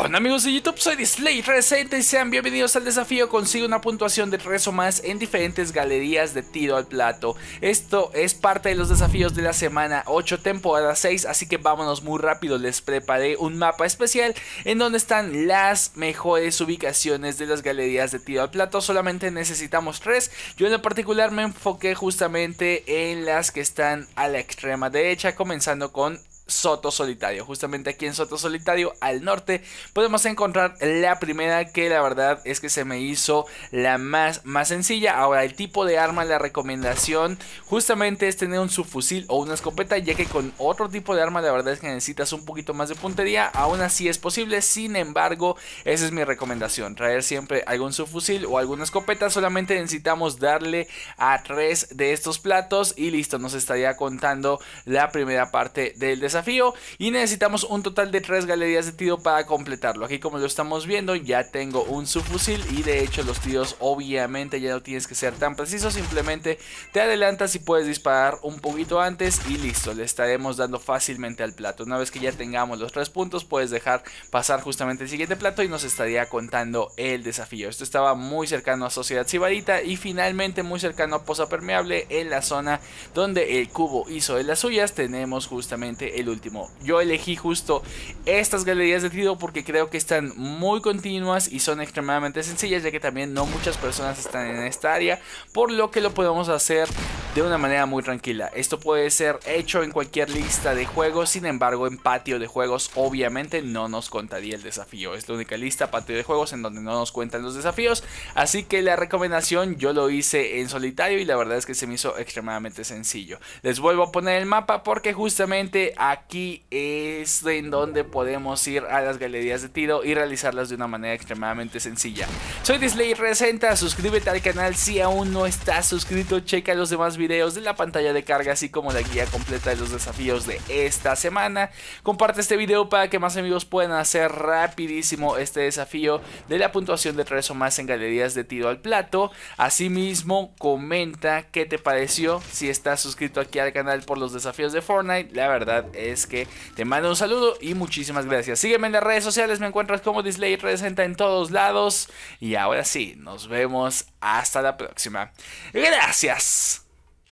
Hola amigos de YouTube, soy Dislay reciente y sean bienvenidos al desafío Consigue una puntuación de o más en diferentes galerías de tiro al plato Esto es parte de los desafíos de la semana 8, temporada 6, así que vámonos muy rápido Les preparé un mapa especial en donde están las mejores ubicaciones de las galerías de tiro al plato Solamente necesitamos 3, yo en lo particular me enfoqué justamente en las que están a la extrema derecha Comenzando con Soto Solitario. Justamente aquí en Soto Solitario, al norte, podemos encontrar la primera que la verdad es que se me hizo la más, más sencilla. Ahora, el tipo de arma, la recomendación justamente es tener un subfusil o una escopeta, ya que con otro tipo de arma la verdad es que necesitas un poquito más de puntería. Aún así es posible, sin embargo, esa es mi recomendación. Traer siempre algún subfusil o alguna escopeta, solamente necesitamos darle a tres de estos platos y listo, nos estaría contando la primera parte del desafío y necesitamos un total de 3 galerías de tiro para completarlo. Aquí como lo estamos viendo ya tengo un subfusil y de hecho los tiros obviamente ya no tienes que ser tan preciso, simplemente te adelantas y puedes disparar un poquito antes y listo, le estaremos dando fácilmente al plato. Una vez que ya tengamos los 3 puntos puedes dejar pasar justamente el siguiente plato y nos estaría contando el desafío. Esto estaba muy cercano a Sociedad Cibarita y finalmente muy cercano a Poza Permeable en la zona donde el cubo hizo de las suyas tenemos justamente el último. Yo elegí justo estas galerías de tiro porque creo que están muy continuas y son extremadamente sencillas ya que también no muchas personas están en esta área, por lo que lo podemos hacer de una manera muy tranquila. Esto puede ser hecho en cualquier lista de juegos, sin embargo en patio de juegos obviamente no nos contaría el desafío. Es la única lista patio de juegos en donde no nos cuentan los desafíos, así que la recomendación yo lo hice en solitario y la verdad es que se me hizo extremadamente sencillo. Les vuelvo a poner el mapa porque justamente aquí es en donde podemos ir a las galerías de tiro y realizarlas de una manera extremadamente sencilla. Soy Disley Resenta, suscríbete al canal si aún no estás suscrito, checa los demás videos de la pantalla de carga, así como la guía completa de los desafíos de esta semana. Comparte este video para que más amigos puedan hacer rapidísimo este desafío de la puntuación de tres o más en galerías de tiro al plato. Asimismo, comenta qué te pareció si estás suscrito aquí al canal por los desafíos de Fortnite. La verdad es que te mando un saludo y muchísimas gracias. Sígueme en las redes sociales, me encuentras como Disney presenta en todos lados. Y ahora sí, nos vemos hasta la próxima. Gracias.